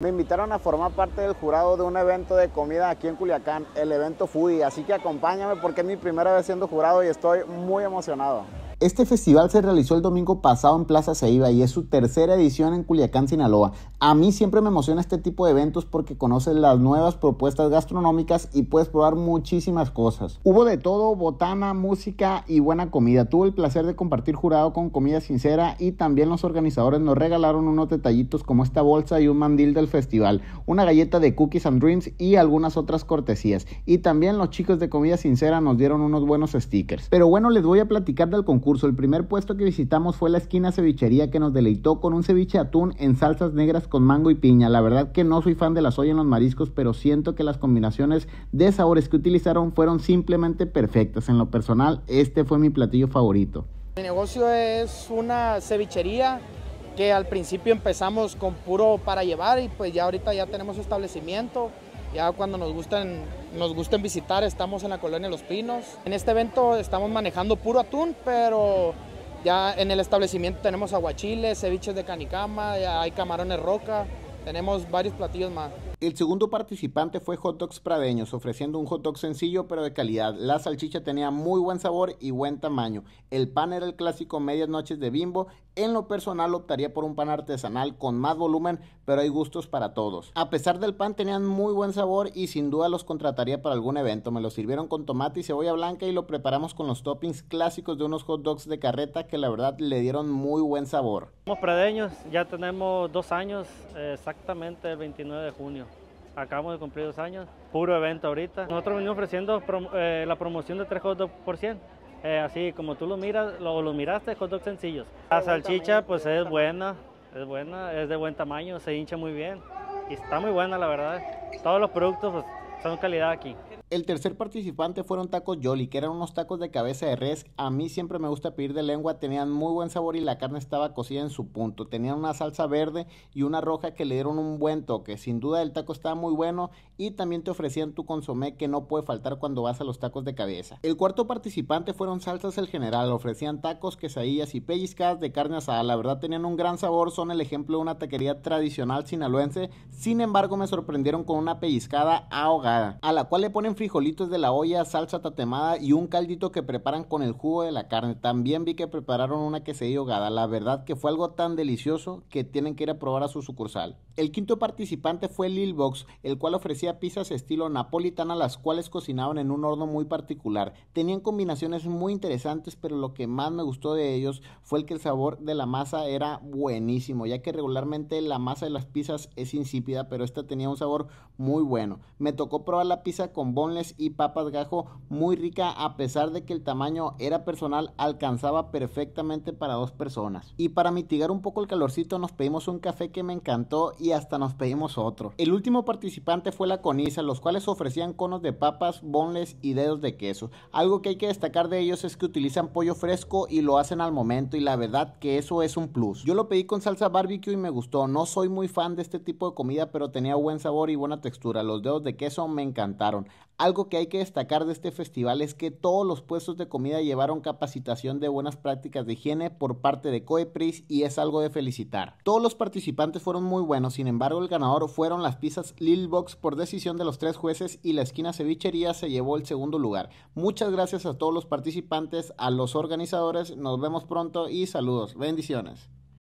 Me invitaron a formar parte del jurado de un evento de comida aquí en Culiacán, el evento Foodie, así que acompáñame porque es mi primera vez siendo jurado y estoy muy emocionado. Este festival se realizó el domingo pasado en Plaza Ceiba y es su tercera edición en Culiacán, Sinaloa. A mí siempre me emociona este tipo de eventos porque conoces las nuevas propuestas gastronómicas y puedes probar muchísimas cosas. Hubo de todo, botana, música y buena comida. Tuve el placer de compartir jurado con comida sincera y también los organizadores nos regalaron unos detallitos como esta bolsa y un mandil del festival, una galleta de cookies and dreams y algunas otras cortesías. Y también los chicos de comida sincera nos dieron unos buenos stickers. Pero bueno, les voy a platicar del concurso el primer puesto que visitamos fue la esquina cevichería que nos deleitó con un ceviche atún en salsas negras con mango y piña. La verdad que no soy fan de la soya en los mariscos, pero siento que las combinaciones de sabores que utilizaron fueron simplemente perfectas. En lo personal, este fue mi platillo favorito. Mi negocio es una cevichería que al principio empezamos con puro para llevar y pues ya ahorita ya tenemos establecimiento. Ya cuando nos gusten, nos gusten visitar, estamos en la colonia Los Pinos. En este evento estamos manejando puro atún, pero ya en el establecimiento tenemos aguachiles, ceviches de canicama, hay camarones roca, tenemos varios platillos más. El segundo participante fue Hot Dogs Pradeños, ofreciendo un hot dog sencillo pero de calidad. La salchicha tenía muy buen sabor y buen tamaño. El pan era el clásico medias noches de bimbo en lo personal optaría por un pan artesanal con más volumen, pero hay gustos para todos. A pesar del pan tenían muy buen sabor y sin duda los contrataría para algún evento. Me lo sirvieron con tomate y cebolla blanca y lo preparamos con los toppings clásicos de unos hot dogs de carreta que la verdad le dieron muy buen sabor. Somos pradeños ya tenemos dos años, exactamente el 29 de junio acabamos de cumplir dos años, puro evento ahorita. Nosotros venimos ofreciendo eh, la promoción de 3 hot dogs por 100. Eh, así como tú lo miras, lo, lo miraste, hot dogs sencillos. La salchicha pues es buena, es buena, es de buen tamaño, se hincha muy bien y está muy buena la verdad. Todos los productos pues, son calidad aquí. El tercer participante fueron tacos Jolly, que eran unos tacos de cabeza de res. A mí siempre me gusta pedir de lengua, tenían muy buen sabor y la carne estaba cocida en su punto. Tenían una salsa verde y una roja que le dieron un buen toque. Sin duda el taco estaba muy bueno y también te ofrecían tu consomé que no puede faltar cuando vas a los tacos de cabeza. El cuarto participante fueron Salsas El General, ofrecían tacos, quesadillas y pellizcadas de carne asada. La verdad tenían un gran sabor, son el ejemplo de una taquería tradicional sinaloense. Sin embargo, me sorprendieron con una pellizcada ahogada, a la cual le ponen frijolitos de la olla, salsa tatemada y un caldito que preparan con el jugo de la carne. También vi que prepararon una quesadilla hogada. La verdad que fue algo tan delicioso que tienen que ir a probar a su sucursal. El quinto participante fue Lil Box, el cual ofrecía pizzas estilo napolitana, las cuales cocinaban en un horno muy particular. Tenían combinaciones muy interesantes, pero lo que más me gustó de ellos fue el que el sabor de la masa era buenísimo, ya que regularmente la masa de las pizzas es insípida, pero esta tenía un sabor muy bueno. Me tocó probar la pizza con bon y papas gajo muy rica a pesar de que el tamaño era personal alcanzaba perfectamente para dos personas. Y para mitigar un poco el calorcito nos pedimos un café que me encantó y hasta nos pedimos otro. El último participante fue la Conisa, los cuales ofrecían conos de papas, bonles y dedos de queso. Algo que hay que destacar de ellos es que utilizan pollo fresco y lo hacen al momento y la verdad que eso es un plus. Yo lo pedí con salsa barbecue y me gustó. No soy muy fan de este tipo de comida, pero tenía buen sabor y buena textura. Los dedos de queso me encantaron. Algo que hay que destacar de este festival es que todos los puestos de comida llevaron capacitación de buenas prácticas de higiene por parte de Coepris y es algo de felicitar. Todos los participantes fueron muy buenos, sin embargo el ganador fueron las pizzas Lil Box por decisión de los tres jueces y la esquina cevichería se llevó el segundo lugar. Muchas gracias a todos los participantes, a los organizadores, nos vemos pronto y saludos, bendiciones.